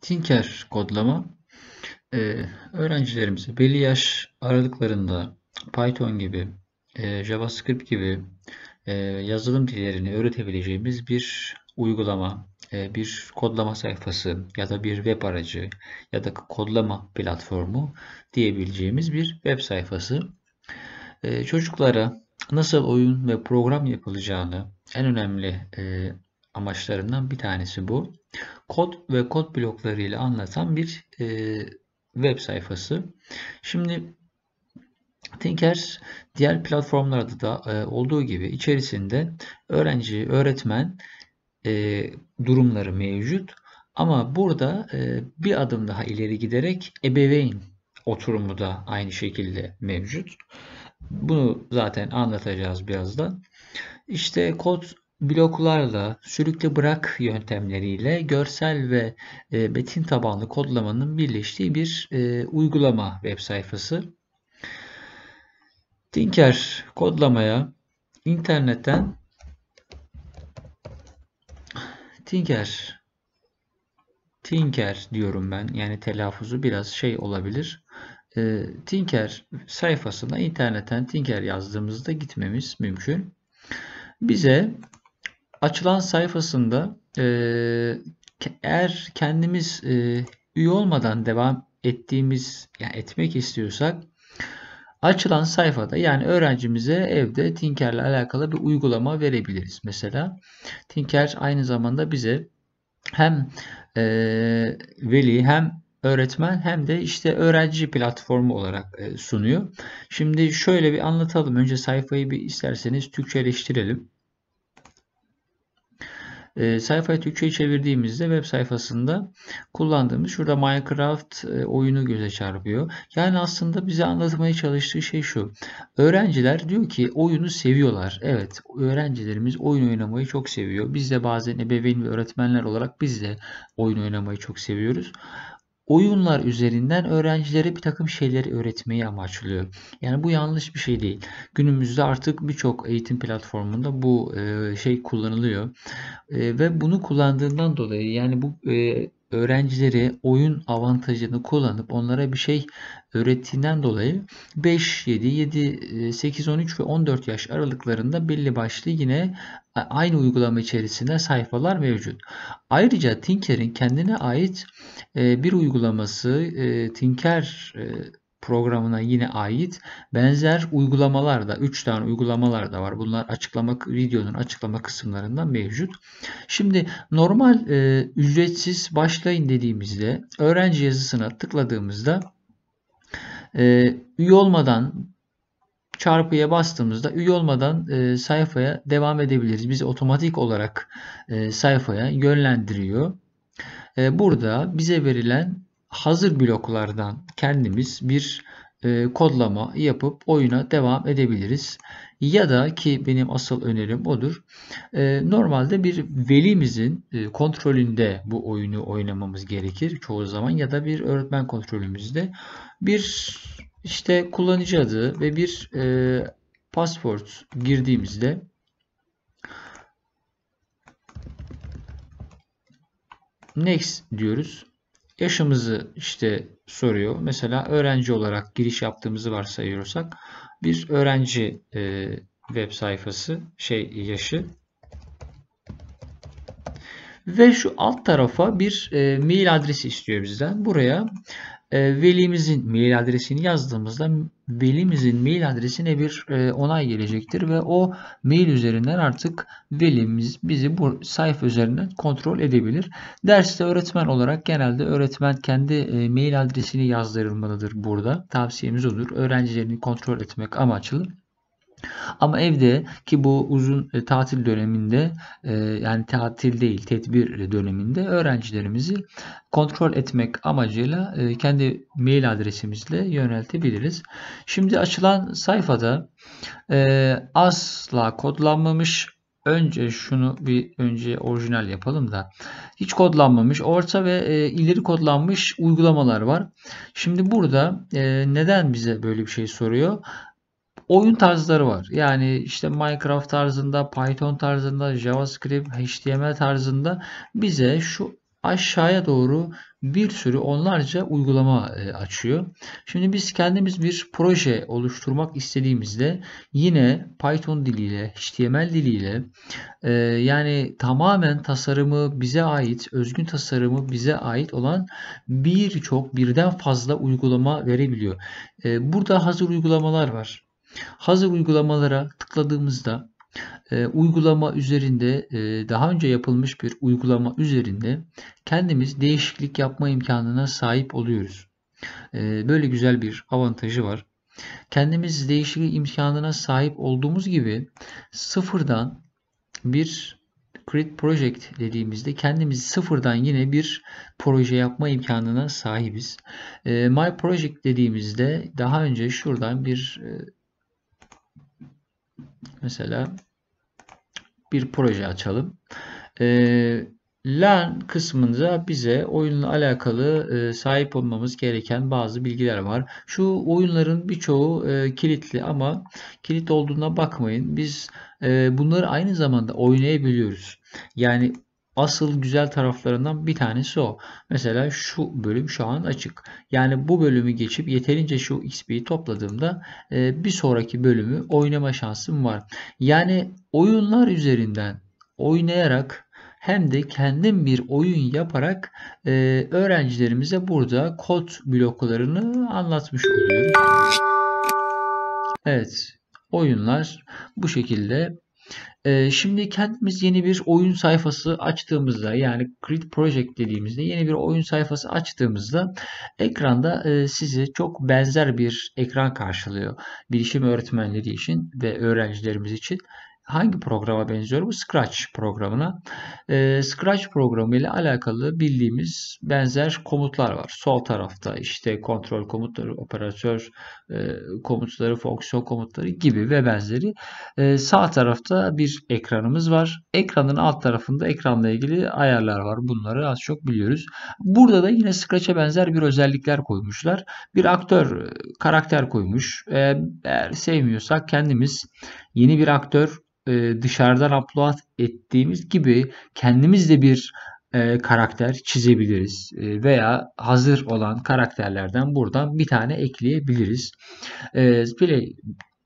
Tinker kodlama e, öğrencilerimize belli yaş aralıklarında Python gibi, e, JavaScript gibi e, yazılım dillerini öğretebileceğimiz bir uygulama, e, bir kodlama sayfası ya da bir web aracı ya da kodlama platformu diyebileceğimiz bir web sayfası. E, çocuklara nasıl oyun ve program yapılacağını en önemli e, amaçlarından bir tanesi bu kod ve kod blokları ile anlatan bir e, web sayfası. Şimdi Thinkers diğer platformlarda da e, olduğu gibi içerisinde öğrenci, öğretmen e, durumları mevcut. Ama burada e, bir adım daha ileri giderek ebeveyn oturumu da aynı şekilde mevcut. Bunu zaten anlatacağız birazdan. İşte kod bloklarla, sürükle bırak yöntemleriyle görsel ve e, metin tabanlı kodlamanın birleştiği bir e, uygulama web sayfası. Tinker kodlamaya internetten Tinker Tinker diyorum ben. Yani telaffuzu biraz şey olabilir. E, Tinker sayfasına internetten Tinker yazdığımızda gitmemiz mümkün. Bize açılan sayfasında e, eğer kendimiz e, üye olmadan devam ettiğimiz yani etmek istiyorsak açılan sayfada yani öğrencimize evde ile alakalı bir uygulama verebiliriz. Mesela Tinker aynı zamanda bize hem e, veli hem öğretmen hem de işte öğrenci platformu olarak e, sunuyor. Şimdi şöyle bir anlatalım. Önce sayfayı bir isterseniz Türkçeleştirelim. E, sayfayı Türkçe'ye çevirdiğimizde web sayfasında kullandığımız şurada Minecraft e, oyunu göze çarpıyor. Yani aslında bize anlatmaya çalıştığı şey şu. Öğrenciler diyor ki oyunu seviyorlar. Evet öğrencilerimiz oyun oynamayı çok seviyor. Biz de bazen ebeveyn ve öğretmenler olarak biz de oyun oynamayı çok seviyoruz oyunlar üzerinden öğrencilere bir takım şeyleri öğretmeyi amaçlıyor. Yani bu yanlış bir şey değil. Günümüzde artık birçok eğitim platformunda bu şey kullanılıyor. ve bunu kullandığından dolayı yani bu öğrencileri oyun avantajını kullanıp onlara bir şey öğrettiğinden dolayı 5, 7, 7, 8, 13 ve 14 yaş aralıklarında belli başlı yine aynı uygulama içerisinde sayfalar mevcut. Ayrıca Tinker'in kendine ait e, bir uygulaması e, Tinker e, programına yine ait benzer uygulamalar da 3 tane uygulamalar da var. Bunlar açıklama videonun açıklama kısımlarında mevcut. Şimdi normal e, ücretsiz başlayın dediğimizde öğrenci yazısına tıkladığımızda e, üye olmadan çarpıya bastığımızda üye olmadan e, sayfaya devam edebiliriz. Bizi otomatik olarak e, sayfaya yönlendiriyor. E, burada bize verilen hazır bloklardan kendimiz bir e, kodlama yapıp oyuna devam edebiliriz. Ya da ki benim asıl önerim odur. E, normalde bir velimizin e, kontrolünde bu oyunu oynamamız gerekir çoğu zaman ya da bir öğretmen kontrolümüzde bir işte kullanıcı adı ve bir e, pasport girdiğimizde next diyoruz. Yaşımızı işte soruyor. Mesela öğrenci olarak giriş yaptığımızı varsayıyorsak biz öğrenci e, web sayfası şey yaşı ve şu alt tarafa bir e, mail adresi istiyor bizden. Buraya e, velimizin mail adresini yazdığımızda velimizin mail adresine bir e, onay gelecektir ve o mail üzerinden artık velimiz bizi bu sayfa üzerinden kontrol edebilir. Derste öğretmen olarak genelde öğretmen kendi e, mail adresini yazdırılmalıdır burada. Tavsiyemiz olur Öğrencilerini kontrol etmek amaçlı ama evde ki bu uzun e, tatil döneminde e, yani tatil değil tedbir döneminde öğrencilerimizi kontrol etmek amacıyla e, kendi mail adresimizle yöneltebiliriz. Şimdi açılan sayfada asla kodlanmamış Önce şunu bir önce orijinal yapalım da hiç kodlanmamış orta ve ileri kodlanmış uygulamalar var. Şimdi burada neden bize böyle bir şey soruyor? oyun tarzları var. Yani işte Minecraft tarzında, Python tarzında, JavaScript, HTML tarzında bize şu aşağıya doğru bir sürü onlarca uygulama e, açıyor. Şimdi biz kendimiz bir proje oluşturmak istediğimizde yine Python diliyle, HTML diliyle e, yani tamamen tasarımı bize ait, özgün tasarımı bize ait olan birçok birden fazla uygulama verebiliyor. E, burada hazır uygulamalar var. Hazır uygulamalara tıkladığımızda e, uygulama üzerinde e, daha önce yapılmış bir uygulama üzerinde kendimiz değişiklik yapma imkanına sahip oluyoruz. E, böyle güzel bir avantajı var. Kendimiz değişiklik imkanına sahip olduğumuz gibi sıfırdan bir Create Project dediğimizde kendimizi sıfırdan yine bir proje yapma imkanına sahibiz. E, My Project dediğimizde daha önce şuradan bir e, mesela bir proje açalım. Ee, LAN kısmında bize oyunla alakalı e, sahip olmamız gereken bazı bilgiler var. Şu oyunların birçoğu e, kilitli ama kilit olduğuna bakmayın. Biz e, bunları aynı zamanda oynayabiliyoruz. Yani asıl güzel taraflarından bir tanesi o. Mesela şu bölüm şu an açık. Yani bu bölümü geçip yeterince şu XP'yi topladığımda e, bir sonraki bölümü oynama şansım var. Yani oyunlar üzerinden oynayarak hem de kendim bir oyun yaparak e, öğrencilerimize burada kod bloklarını anlatmış oluyorum. Evet oyunlar bu şekilde ee, şimdi kendimiz yeni bir oyun sayfası açtığımızda yani Create Project dediğimizde yeni bir oyun sayfası açtığımızda ekranda e, sizi çok benzer bir ekran karşılıyor. Bilişim öğretmenleri için ve öğrencilerimiz için hangi programa benziyor? Bu Scratch programına. E, Scratch programı ile alakalı bildiğimiz benzer komutlar var. Sol tarafta işte kontrol komutları, operatör e, komutları, fonksiyon komutları gibi ve benzeri. E, sağ tarafta bir ekranımız var. Ekranın alt tarafında ekranla ilgili ayarlar var. Bunları az çok biliyoruz. Burada da yine Scratch'e benzer bir özellikler koymuşlar. Bir aktör e, karakter koymuş. E, eğer sevmiyorsak kendimiz yeni bir aktör e, dışarıdan upload ettiğimiz gibi kendimiz de bir e, karakter çizebiliriz e, veya hazır olan karakterlerden buradan bir tane ekleyebiliriz. E, play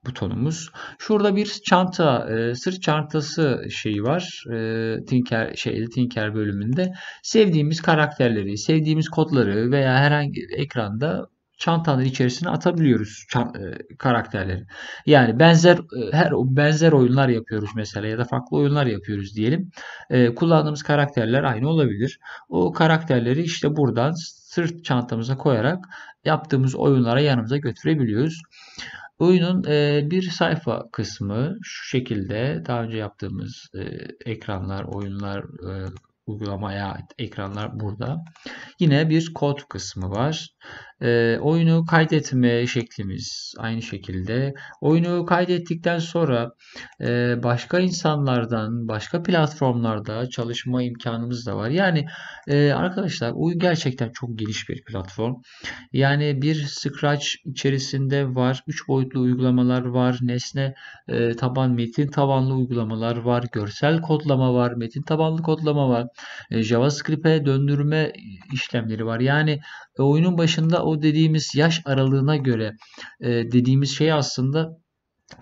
butonumuz. Şurada bir çanta, e, sırt çantası şeyi var. E, Tinker şeyde Tinker bölümünde sevdiğimiz karakterleri, sevdiğimiz kodları veya herhangi ekranda çantanın içerisine atabiliyoruz e, karakterleri. Yani benzer e, her benzer oyunlar yapıyoruz mesela ya da farklı oyunlar yapıyoruz diyelim. E, kullandığımız karakterler aynı olabilir. O karakterleri işte buradan sırt çantamıza koyarak yaptığımız oyunlara yanımıza götürebiliyoruz. Oyunun bir sayfa kısmı şu şekilde daha önce yaptığımız ekranlar, oyunlar, uygulamaya ait ekranlar burada. Yine bir kod kısmı var. E, oyunu kaydetme şeklimiz aynı şekilde. Oyunu kaydettikten sonra e, başka insanlardan, başka platformlarda çalışma imkanımız da var. Yani e, arkadaşlar oyun gerçekten çok geniş bir platform. Yani bir Scratch içerisinde var, 3 boyutlu uygulamalar var, nesne e, taban, metin tabanlı uygulamalar var, görsel kodlama var, metin tabanlı kodlama var, e, JavaScript'e döndürme işlemleri var. Yani e, oyunun başında o dediğimiz yaş aralığına göre e, dediğimiz şey aslında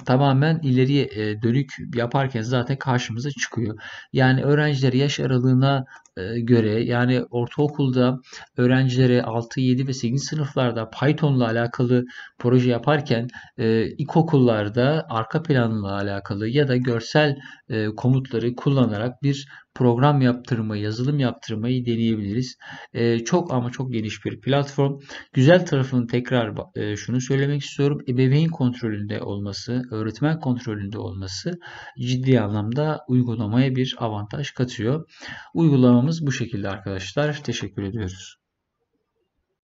tamamen ileriye e, dönük yaparken zaten karşımıza çıkıyor. Yani öğrenciler yaş aralığına e, göre yani ortaokulda öğrencilere 6, 7 ve 8 sınıflarda Python'la alakalı proje yaparken e, ilkokullarda arka planla alakalı ya da görsel komutları kullanarak bir program yaptırmayı, yazılım yaptırmayı deneyebiliriz. E, çok ama çok geniş bir platform. Güzel tarafını tekrar e, şunu söylemek istiyorum. Ebeveyn kontrolünde olması, öğretmen kontrolünde olması ciddi anlamda uygulamaya bir avantaj katıyor. Uygulamamız bu şekilde arkadaşlar. Teşekkür ediyoruz.